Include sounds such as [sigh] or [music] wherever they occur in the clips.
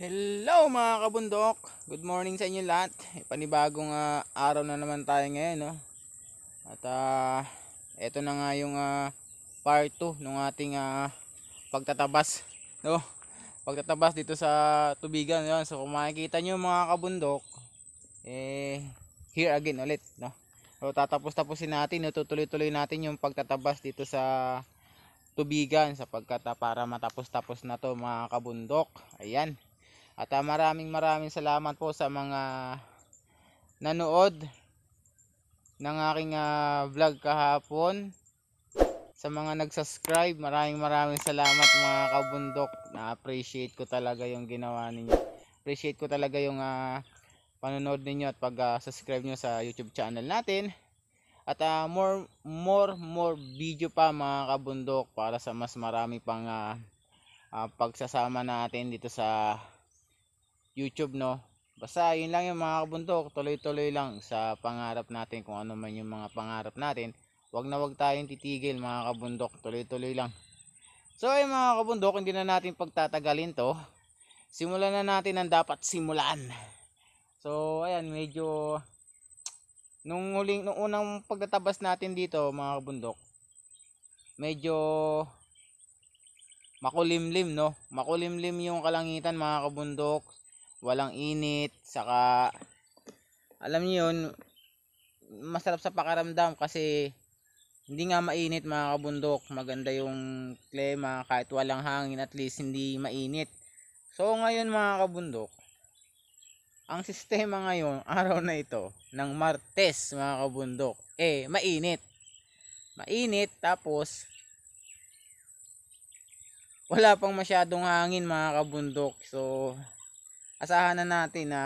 Hello mga kabundok. Good morning sa inyo lahat. Panibagong uh, araw na naman tayo ngayon, no. At uh, eto na nga yung uh, part 2 ng ating uh, pagtatabas, no. Pagtatabas dito sa tubigan, 'yon. So kung makikita niyo mga kabundok, eh here again ulit, no. So tatapos-tapusin natin, tutuloy-tuloy natin yung pagtatabas dito sa tubigan sapagkat uh, para matapos-tapos na to mga kabundok. Ayan. At uh, maraming maraming salamat po sa mga nanood ng aking uh, vlog kahapon. Sa mga nagsubscribe, maraming maraming salamat mga kabundok. Na-appreciate ko talaga yung ginawa ninyo. Appreciate ko talaga yung uh, panonood ninyo at pag-subscribe uh, nyo sa YouTube channel natin. At uh, more more more video pa mga kabundok para sa mas marami pang uh, uh, pagsasama natin dito sa YouTube no. Basta yun lang yung mga kabundok, tuloy-tuloy lang sa pangarap natin kung ano man yung mga pangarap natin. Huwag na huwag tayong titigil mga kabundok, tuloy-tuloy lang. So ay mga kabundok, hindi na natin pagtatagalin to. Simulan na natin ang dapat simulan. So ayan, medyo nung huling nung unang pagtatabas natin dito mga kabundok, medyo makulimlim no makulimlim yung kalangitan mga kabundok walang init, saka alam niyo yun, masarap sa pakaramdam kasi hindi nga mainit mga kabundok, maganda yung klima kahit walang hangin at least hindi mainit. So ngayon mga kabundok, ang sistema ngayon, [laughs] araw na ito, ng Martes mga kabundok, eh mainit. Mainit tapos wala pang masyadong hangin mga kabundok. So asahan na natin na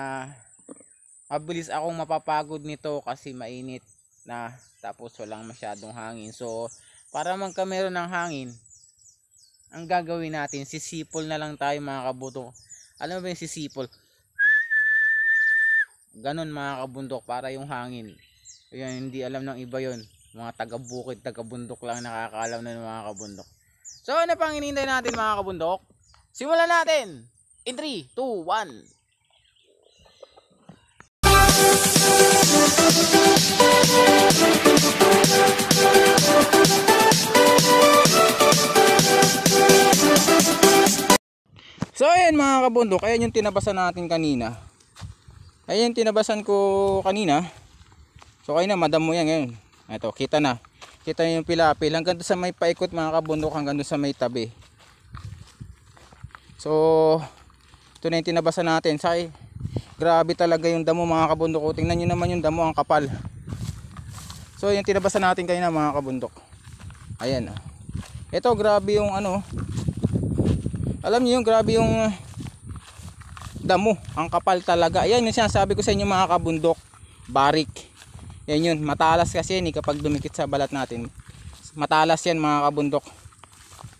mabilis akong mapapagod nito kasi mainit na tapos walang masyadong hangin so para magkameron ng hangin ang gagawin natin sisipol na lang tayo mga kabuto alam mo ba yung sisipol ganun mga kabundok para yung hangin yan hindi alam ng iba yon mga taga bukid taga bundok lang nakakaalam na ng mga kabundok so ano pang hinihintay natin mga kabundok simulan natin In 3, 2, 1. So ayan mga kabundok, ayan yung tinabasan natin kanina. Ayan tinabasan ko kanina. So kayo na, madam mo yan ngayon. Ito, kita na. Kita na yung pilapil. Hanggang doon sa may paikot mga kabundok, hanggang doon sa may tabi. So, ito na yung tinabasa natin sa grabe talaga yung damo mga kabundok tingnan nyo naman yung damo ang kapal so yung tinabasa natin kayo na mga kabundok ayan ah. ito grabe yung ano alam niyo yung grabe yung damo ang kapal talaga ayan yung sinasabi ko sa inyo mga kabundok barik yan yun matalas kasi ni eh, kapag dumikit sa balat natin matalas yan mga kabundok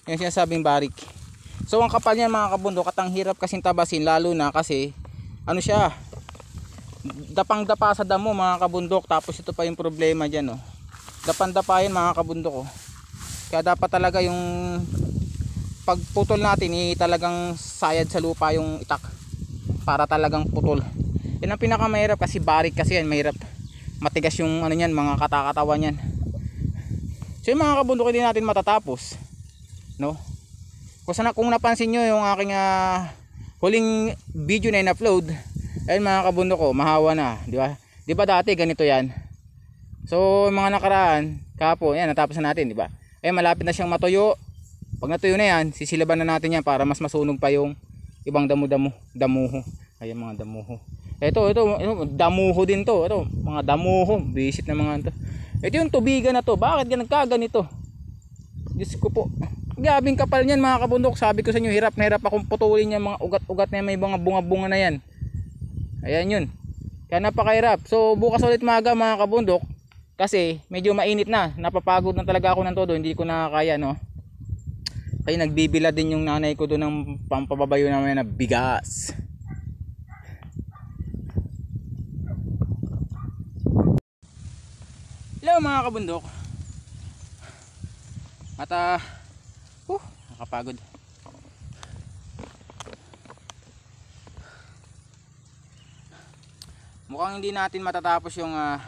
yung sinasabing barik So ang kapal niya mga kabundok at ang hirap kasing tabasin lalo na kasi ano siya dapang-dapa sa damo mga kabundok tapos ito pa yung problema diyan oh. Dapang-dapa yan mga kabundok oh. Kaya dapat talaga yung pagputol natin eh, talagang sayad sa lupa yung itak para talagang putol. Yan ang pinakamahirap kasi barik kasi yan mahirap. Matigas yung ano niyan mga katakatawan yan So yung mga kabundok hindi natin matatapos no kung, sana, kung napansin nyo yung aking uh, huling video na in-upload ayun mga kabundo ko mahawa na di ba di ba dati ganito yan so mga nakaraan kapo yan natapos na natin di ba eh malapit na siyang matuyo pag natuyo na yan sisilaban na natin yan para mas masunog pa yung ibang damo damo damuho ayan mga damuho ito ito, ito damuho din to ito mga damuho bisit na mga ito ito yung tubigan na to bakit ganun kaganito Diyos ko po Gabing kapal niyan mga kabundok. Sabi ko sa inyo, hirap na hirap akong putulin yung mga ugat-ugat na yan. May mga bunga-bunga na yan. Ayan yun. Kaya napakahirap. So bukas ulit maga mga kabundok. Kasi medyo mainit na. Napapagod na talaga ako ng todo. Hindi ko nakakaya no. Kaya nagbibila din yung nanay ko doon ng pampababayo namin na bigas. Hello mga kabundok. At uh, Uh, nakapagod. Mukhang hindi natin matatapos yung uh,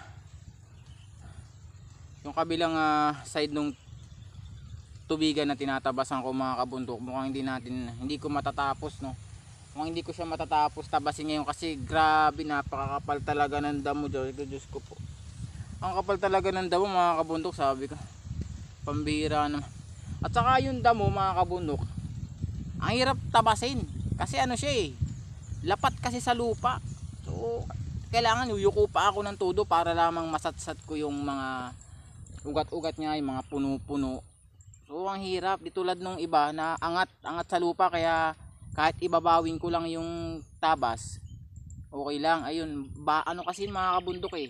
yung kabilang uh, side nung tubigan na tinatabasan ko mga kabundok. Mukhang hindi natin hindi ko matatapos no. Mukhang hindi ko siya matatapos tabasin ngayon kasi grabe napakakapal talaga ng damo Diyos, Diyos ko po. Ang kapal talaga ng damo mga kabundok sabi ko. Pambira naman. At saka yung damo mga kabundok, ang hirap tabasin. Kasi ano siya eh, lapat kasi sa lupa. So, kailangan yuyuko pa ako ng todo para lamang masatsat ko yung mga ugat-ugat niya, yung mga puno-puno. So, ang hirap. Di tulad nung iba na angat, angat sa lupa kaya kahit ibabawin ko lang yung tabas, okay lang. Ayun, ba, ano kasi mga kabundok eh.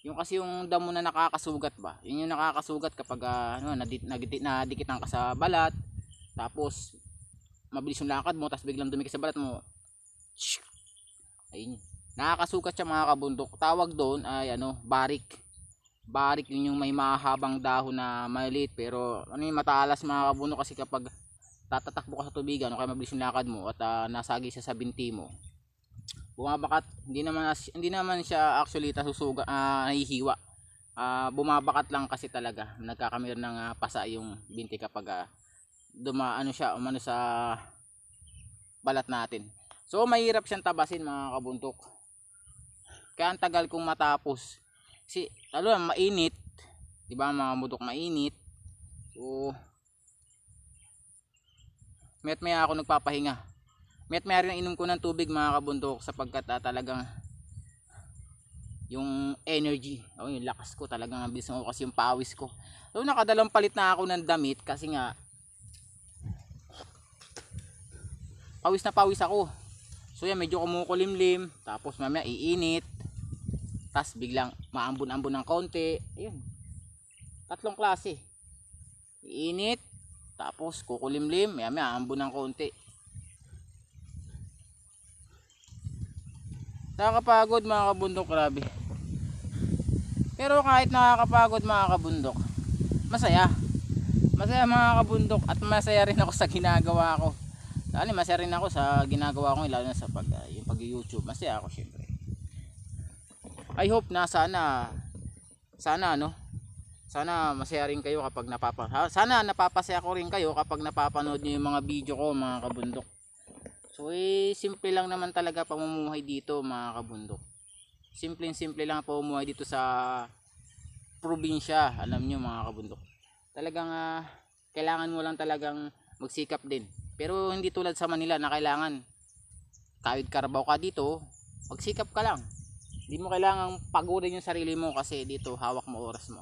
Yung kasi yung damo na nakakasugat ba? Yun yung nakakasugat kapag ah, ano, nadikit, na ka sa balat. Tapos mabilis yung lakad mo tapos biglang dumikit sa balat mo. Ayun. Nakakasugat siya mga kabundok. Tawag doon ay ano, barik. Barik yun yung may mahabang dahon na maliit pero ano yung matalas mga kabundok kasi kapag tatatakbo ka sa tubig. Ano kaya mabilis yung lakad mo at uh, nasagi siya sa binti mo bumabakat hindi naman hindi naman siya actually tasusuga uh, ah, hihiwa uh, ah, bumabakat lang kasi talaga nagkakamir ng uh, pasa yung binti kapag uh, duma ano siya umano sa balat natin so mahirap siyang tabasin mga kabuntok kaya ang tagal kong matapos si lalo mainit di ba mga butok mainit so met maya ako nagpapahinga met may rin inom ko ng tubig mga kabundok sapagkat ah, talagang yung energy o oh, yung lakas ko talagang ang bilis ko kasi yung pawis ko so nakadalang palit na ako ng damit kasi nga pawis na pawis ako so yan medyo kumukulimlim tapos mamaya iinit tapos biglang maambon-ambon ng konti ayun tatlong klase iinit tapos kukulimlim mamaya ambon ng konti nakakapagod mga kabundok grabe pero kahit nakakapagod mga kabundok masaya masaya mga kabundok at masaya rin ako sa ginagawa ko lalo masaya rin ako sa ginagawa ko lalo na sa pag, uh, yung pag youtube masaya ako syempre I hope na sana sana ano sana masaya rin kayo kapag napapa sana napapasaya ko rin kayo kapag napapanood niyo yung mga video ko mga kabundok So, eh, simple lang naman talaga pamumuhay dito mga kabundok. Simpleng-simple lang pamumuhay dito sa probinsya, alam nyo mga kabundok. Talagang uh, kailangan mo lang talagang magsikap din. Pero hindi tulad sa Manila na kailangan kawid karabaw ka dito, magsikap ka lang. Hindi mo kailangan pagurin yung sarili mo kasi dito hawak mo oras mo.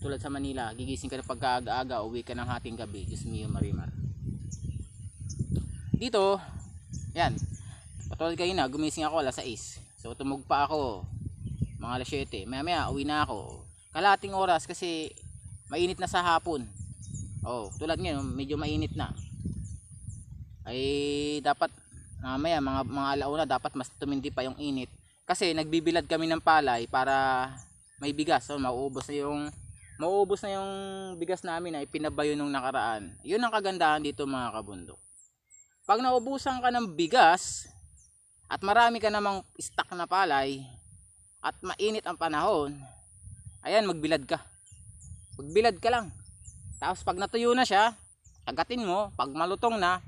Tulad sa Manila, gigising ka na pagkaaga-aga, uwi ka ng hating gabi. Diyos mio, Marimar. Dito, yan. Patulad kayo na, gumising ako alas 6. So tumog pa ako mga alas 7. Maya maya uwi na ako. Kalating oras kasi mainit na sa hapon. Oh, tulad ngayon medyo mainit na. Ay dapat mamaya ah, mga mga alauna dapat mas tumindi pa yung init kasi nagbibilad kami ng palay para may bigas so mauubos na yung mauubos na yung bigas namin na pinabayo nung nakaraan yun ang kagandahan dito mga kabundok pag naubusan ka ng bigas at marami ka namang stock na palay at mainit ang panahon, ayan magbilad ka. Magbilad ka lang. Tapos pag natuyo na siya, agatin mo, pag malutong na,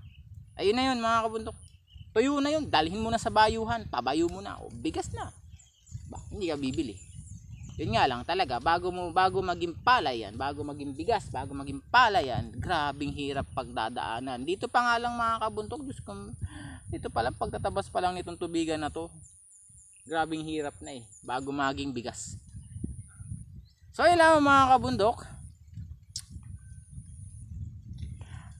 ayun na yun mga kabundok. Tuyo na yun, dalhin mo na sa bayuhan, pabayo mo na, o bigas na. Ba, hindi ka bibili. Yun nga lang talaga, bago mo bago maging palay yan, bago maging bigas, bago maging palay yan, grabing hirap pagdadaanan. Dito pa nga lang mga kabuntok, Diyos ko, dito pa lang pagtatabas pa lang nitong tubigan na to. Grabing hirap na eh, bago maging bigas. So yun lang mga kabundok.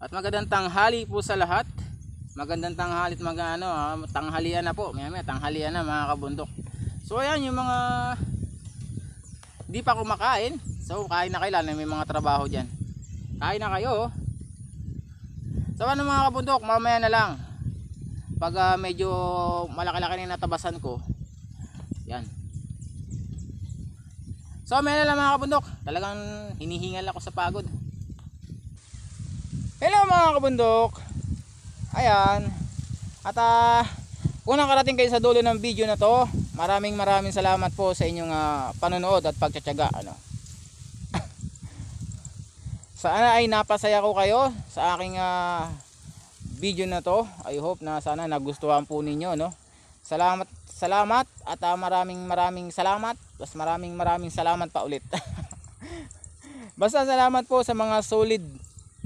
At magandang tanghali po sa lahat. Magandang tanghali at mag ano, ah, tanghalian na po. Maya maya tanghalian na mga kabundok. So ayan yung mga hindi pa kumakain. So kain na kailan may mga trabaho diyan. Kain na kayo. So ano mga kabundok, mamaya na lang. Pag uh, medyo malaki-laki na natabasan ko. Yan. So mamaya na lang mga kabundok. Talagang hinihingal ako sa pagod. Hello mga kabundok. Ayan. At uh, unang karating kayo sa dulo ng video na to maraming maraming salamat po sa inyong uh, panonood at pagtsatsaga ano [laughs] sana ay napasaya ko kayo sa aking uh, video na to I hope na sana nagustuhan po ninyo no salamat salamat at uh, maraming maraming salamat mas maraming maraming salamat pa ulit [laughs] basta salamat po sa mga solid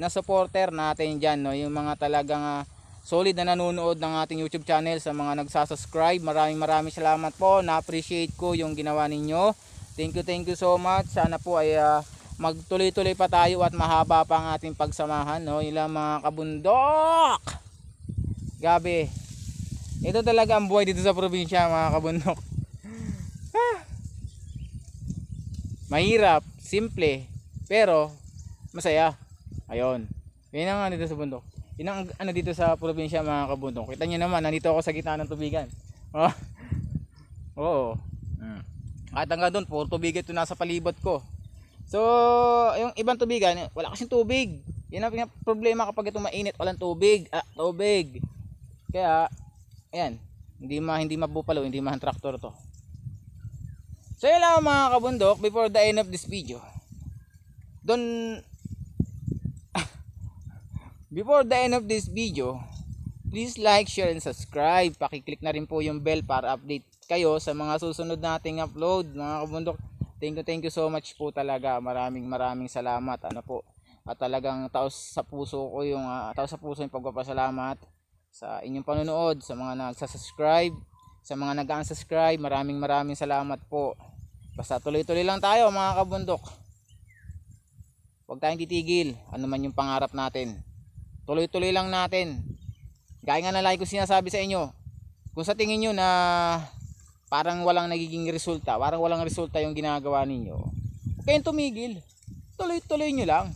na supporter natin dyan no yung mga talagang uh, solid na nanonood ng ating YouTube channel sa mga nagsasubscribe. Maraming maraming salamat po. Na-appreciate ko yung ginawa ninyo. Thank you, thank you so much. Sana po ay uh, magtuloy-tuloy pa tayo at mahaba pa ang ating pagsamahan. No? Ilang mga kabundok! Gabi. Ito talaga ang buhay dito sa probinsya mga kabundok. [laughs] Ah! Mahirap, simple, pero masaya. Ayun. Yun ang nga dito sa bundok. Yun ang ano dito sa probinsya mga kabundong. Kita niyo naman, nandito ako sa gitna ng tubigan. Oh. [laughs] Oo. Mm. Kahit hanggang doon, puro tubig ito nasa palibot ko. So, yung ibang tubigan, wala kasing tubig. Yan ang problema kapag ito mainit, walang tubig. Ah, tubig. Kaya, ayan, hindi ma hindi mabupalo, hindi ma traktor to. So yun lang mga kabundok, before the end of this video, don't Before the end of this video, please like, share, and subscribe. Pakiclick na rin po yung bell para update kayo sa mga susunod nating upload. Mga kabundok, thank you, thank you so much po talaga. Maraming maraming salamat. Ano po, at talagang taos sa puso ko yung, uh, taos sa puso yung pagpapasalamat sa inyong panonood, sa mga nagsasubscribe, sa mga nag-unsubscribe. Maraming maraming salamat po. Basta tuloy-tuloy lang tayo mga kabundok. Huwag tayong titigil. Ano man yung pangarap natin. Tuloy-tuloy lang natin. Gaya nga na lagi ko sinasabi sa inyo, kung sa tingin nyo na parang walang nagiging resulta, parang walang resulta yung ginagawa ninyo, huwag kayong tumigil. Tuloy-tuloy nyo lang.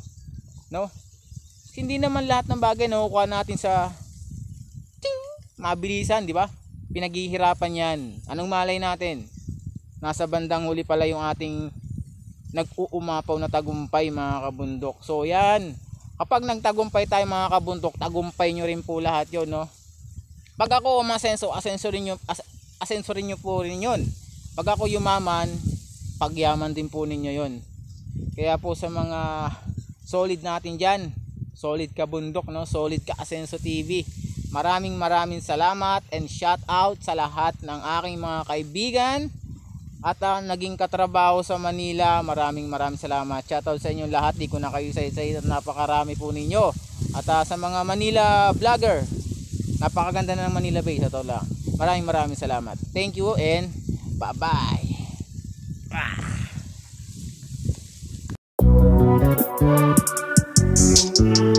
No? Hindi naman lahat ng bagay nakukuha natin sa ting, mabilisan, di ba? Pinaghihirapan yan. Anong malay natin? Nasa bandang huli pala yung ating nag-uumapaw na tagumpay mga kabundok. So yan, kapag nagtagumpay tayo mga kabundok tagumpay nyo rin po lahat yon no pag ako umasenso asenso rin nyo as, asenso rin nyo po rin yun pag ako yumaman pagyaman din po ninyo yon kaya po sa mga solid natin dyan solid kabundok, no solid ka asenso TV maraming maraming salamat and shout out sa lahat ng aking mga kaibigan at uh, naging katrabaho sa Manila. Maraming maraming salamat. Shoutout sa inyong lahat. Di ko na kayo isa-isa. Napakarami po ninyo. At uh, sa mga Manila vlogger, napakaganda na ng Manila Bay. Sa lang. Maraming maraming salamat. Thank you and bye-bye. Ah.